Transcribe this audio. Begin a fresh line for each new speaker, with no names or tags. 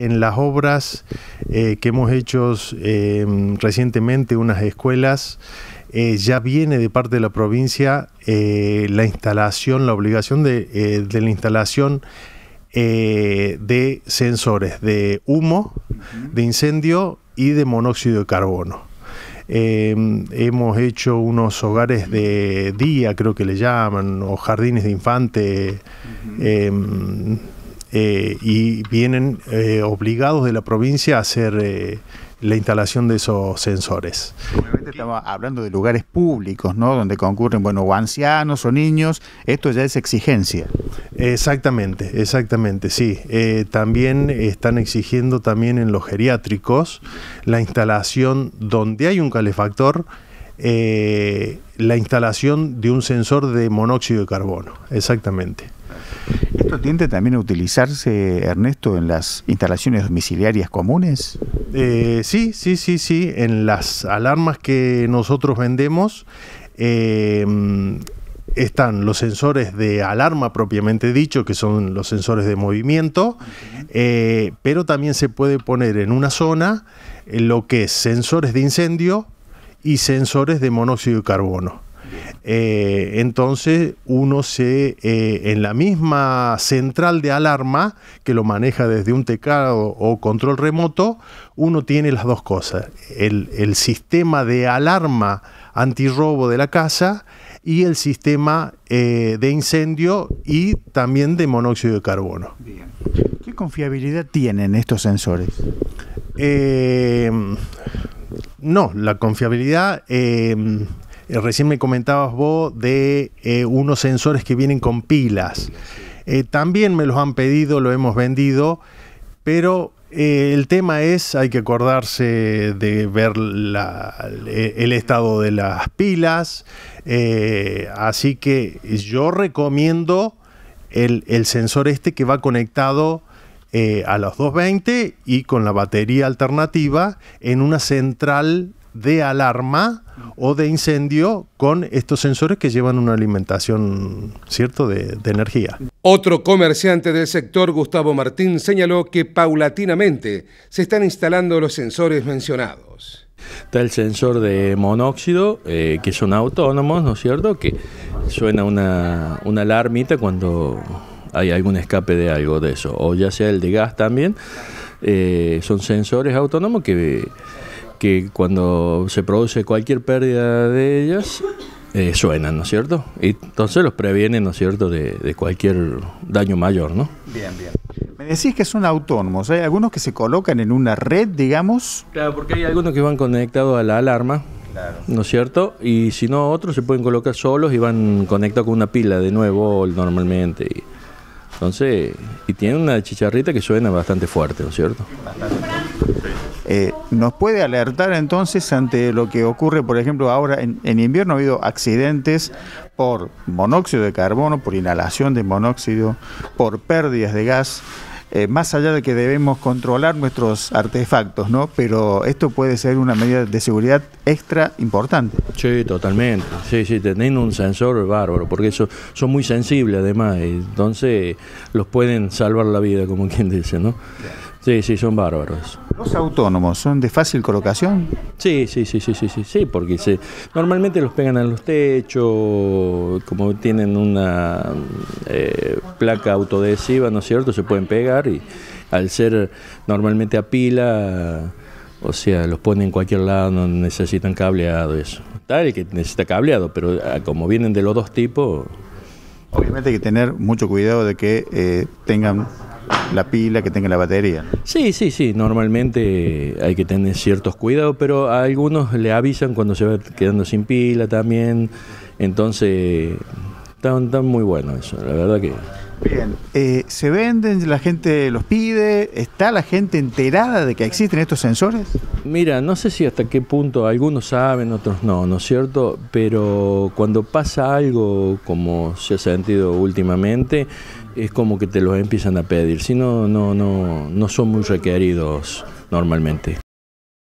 en las obras eh, que hemos hecho eh, recientemente, unas escuelas, eh, ya viene de parte de la provincia la instalación, la obligación de, la instalación de sensores de humo, de incendio y de monóxido de carbono. Em, hemos hecho unos hogares de día, creo que le llaman, o jardines de infante. Eh, y vienen eh, obligados de la provincia a hacer eh, la instalación de esos sensores.
Estamos hablando de lugares públicos, ¿no? Donde concurren, bueno, o ancianos o niños, esto ya es
exigencia. Exactamente, exactamente, sí. también están exigiendo también en los geriátricos la instalación donde hay un calefactor, la instalación de un sensor de monóxido de carbono,
exactamente. ¿Esto tiende también a utilizarse, Ernesto, en las instalaciones domiciliarias comunes?
Eh, sí, sí, sí, sí. En las alarmas que nosotros vendemos em, están los sensores de alarma propiamente dicho, que son los sensores de movimiento, eh, pero también se puede poner en una zona eh, lo que es sensores de incendio y sensores de monóxido de carbono. Eh, entonces uno se, eh, en la misma central de alarma, que lo maneja desde un teclado o control remoto, uno tiene las dos cosas, el, sistema de alarma antirrobo de la casa y el sistema eh, de incendio y también de monóxido de carbono. Bien. ¿Qué confiabilidad tienen estos sensores? no, la confiabilidad eh, recién me comentabas vos de eh, unos sensores que vienen con pilas. Eh, también me los han pedido, lo hemos vendido, pero el tema es, hay que acordarse de ver e, el estado de las pilas, así que yo recomiendo el, sensor este que va conectado a los 220 y con la batería alternativa en una central de alarma o de incendio con estos sensores que llevan una alimentación, ¿cierto?, de, energía. Otro comerciante del sector, Gustavo Martín, señaló que paulatinamente se están instalando los sensores mencionados.
Está el sensor de monóxido, eh, que son autónomos, ¿no es cierto?, que suena una, alarmita cuando hay algún escape de algo de eso, o ya sea el de gas también. Eh, son sensores autónomos que que cuando se produce cualquier pérdida de ellas, eh, suenan, ¿no es cierto? Y entonces los previenen, ¿no es cierto?,
de, cualquier daño mayor, ¿no? Bien, bien. Me decís que son autónomos. Hay algunos que se colocan en una red, digamos. Claro, porque hay algunos que van conectados a la alarma,
¿no es cierto? Y si no, otros se pueden colocar solos y van conectados con una pila de nuevo normalmente. entonces, y tienen una chicharrita que suena bastante fuerte, ¿no es cierto?
Bastante. Sí. Eh, nos puede alertar entonces ante lo que ocurre, por ejemplo, ahora en, invierno ha habido accidentes por monóxido de carbono, por inhalación de monóxido, por pérdidas de gas. Eh, más allá de que debemos controlar nuestros artefactos, ¿no? Pero esto puede ser una medida de seguridad extra importante. Sí, totalmente. Sí, sí, teniendo un sensor bárbaro, porque eso, son muy sensibles
además, entonces los pueden salvar la vida, como quien dice, ¿no? Sí, sí, son bárbaros. ¿Los autónomos son de fácil colocación? Sí, sí, sí, sí, sí, sí, sí porque se, normalmente los pegan en los techos, como tienen una eh, placa autodesiva, ¿no es cierto? Se pueden pegar y al ser normalmente a pila, o sea, los ponen en cualquier lado, no necesitan cableado,
eso. Tal que necesita cableado, pero
ah, como vienen de los dos tipos...
Obviamente hay que tener mucho cuidado de que eh, tengan la pila, que tenga la batería. Sí,
sí, sí. Normalmente hay que tener ciertos cuidados, pero a algunos le avisan cuando se va quedando sin pila también. Entonces, están está muy bueno eso, la verdad que.
Bien, eh, ¿se venden? ¿La gente los pide? ¿Está la gente enterada de que existen estos sensores? Mira, no sé si hasta qué punto algunos saben,
otros no, ¿no es cierto? Pero cuando pasa algo como se ha sentido últimamente, es como que te los empiezan a pedir. Si no, no, no, no son muy requeridos normalmente.